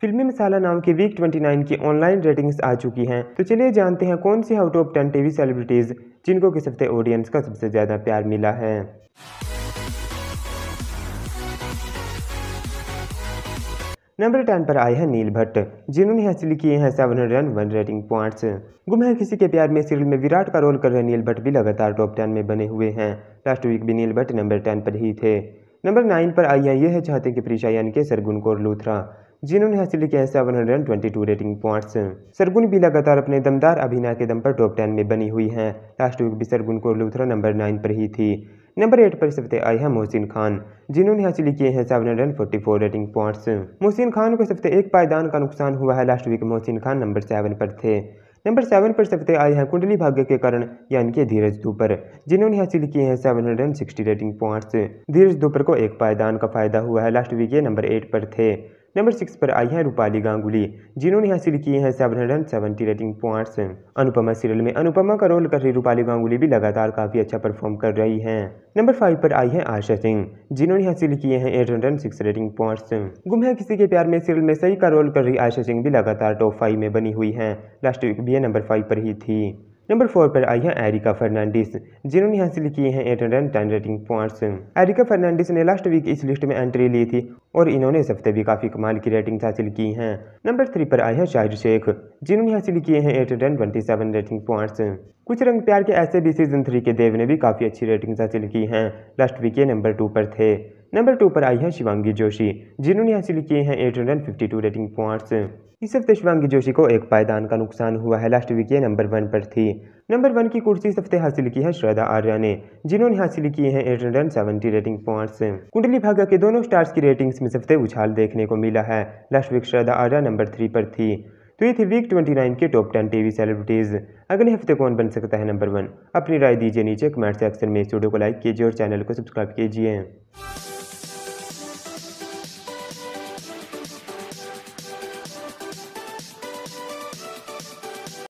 फिल्मी मसाला नाम की वीक 29 की ऑनलाइन रेटिंग्स आ चुकी हैं तो चलिए जानते हैं कौन सी out of ten TV celebrities जिनको किस हफ्ते ऑडियंस का सबसे ज़्यादा प्यार मिला है नंबर टेन पर आए हैं नील भट्ट जिन्होंने हासिल किए हैं seven hundred one rating points गुम है किसी के प्यार में सीरियल में विराट का रोल कर रहे नील भट्ट भी लगातार टॉप टेन में बने हुए हैं लास्ट वीक भी नील भट्ट नंबर टेन पर ही थे नंबर नाइन पर आई है यह है चाहते कि प्रीशा यानी के सरगुन कौर लूथरा जिन्होंने हासिल किया है seven hundred twenty two rating point Sargun भी लगातार अपने दमदार अभिनय के दम पर टॉप टेन में बनी हुई है लास्ट वीक भी सरगुन को लूथरा नंबर नाइन पर ही थी नंबर एट पर सबसे आई है मोहसिन खान जिन्होंने हासिल किए हैं seven hundred forty four rating points Mohsin Khan को सबसे एक पायदान का नुकसान हुआ है last week Mohsin Khan number seven पर थे नंबर सेवन पर सबसे आए हैं कुंडली भाग्य के कारण यानी कि धीरज धूपर जिन्होंने हासिल किए हैं seven hundred and sixty rating points Dheeraj Dhoopar को एक पायदान का फायदा हुआ है लास्ट वीक ये नंबर एट पर थे नंबर सिक्स पर आई है रूपाली गांगुली जिन्होंने हासिल किए हैं seven hundred seventy rating points Anupama serial में अनुपमा का रोल कर रही रूपाली गांगुली भी लगातार काफी अच्छा परफॉर्म कर रही हैं नंबर फाइव पर आई है आशा सिंह जिन्होंने हासिल किए हैं eight hundred six rating points गुम है किसी के प्यार में सीरियल में सही का रोल कर रही आशा सिंह भी लगातार टॉप फाइव में बनी हुई है लास्ट वीक भी नंबर फाइव पर ही थी नंबर फोर पर आई है एरिका फर्नांडिस जिन्होंने हासिल किए हैं eight hundred ten rating points Erica Fernandes ने लास्ट वीक इस लिस्ट में एंट्री ली थी और इन्होंने इस हफ्ते भी काफ़ी कमाल की रेटिंग हासिल की हैं नंबर थ्री पर आई है शाहिर शेख जिन्होंने हासिल किए हैं eight hundred twenty seven rating points कुछ रंग प्यार के ऐसे भी सीजन थ्री के देव ने भी काफ़ी अच्छी रेटिंग हासिल की हैं लास्ट वीक ये नंबर टू पर थे नंबर टू पर आई है शिवांगी जोशी जिन्होंने हासिल किए हैं 852 रेटिंग पॉइंट्स इस हफ्ते शिवांगी जोशी को एक पायदान का नुकसान हुआ है लास्ट वीक ये नंबर वन पर थी नंबर वन की कुर्सी इस हफ्ते हासिल की है श्रद्धा आर्या ने जिन्होंने हासिल किए हैं eight hundred seventy rating points Kundali Bhagya के दोनों स्टार्स की रेटिंग्स में इस हफ्ते उछाल देखने को मिला है last week Shraddha Arya number three पर थी तो ये थी वीक ट्वेंटी नाइन के टॉप टेन टीवी सेलिब्रिटीज़ अगले हफ्ते कौन बन सकता है नंबर वन अपनी राय दीजिए नीचे कमेंट सेक्शन में इस वीडियो को लाइक कीजिए और चैनल को सब्सक्राइब कीजिए